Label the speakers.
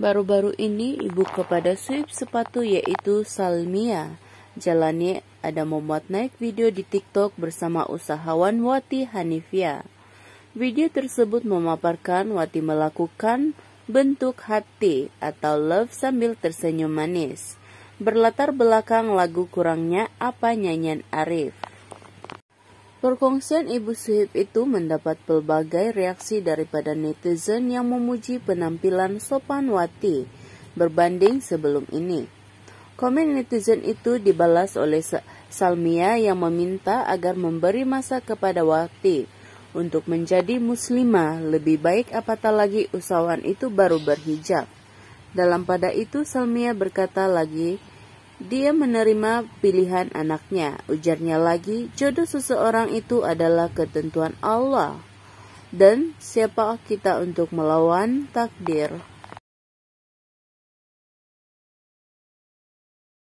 Speaker 1: Baru-baru ini ibu kepada sweep sepatu yaitu Salmia. jalani ada membuat naik video di TikTok bersama usahawan Wati Hanifia. Video tersebut memaparkan Wati melakukan bentuk hati atau love sambil tersenyum manis. Berlatar belakang lagu kurangnya apa nyanyian Arif. Perkongsian Ibu Suhib itu mendapat pelbagai reaksi daripada netizen yang memuji penampilan sopan Wati berbanding sebelum ini. Komen netizen itu dibalas oleh Salmia yang meminta agar memberi masa kepada Wati untuk menjadi muslimah lebih baik apatah lagi usahawan itu baru berhijab. Dalam pada itu Salmia berkata lagi, dia menerima pilihan anaknya. Ujarnya lagi, jodoh seseorang itu adalah ketentuan Allah. Dan siapa kita untuk melawan takdir?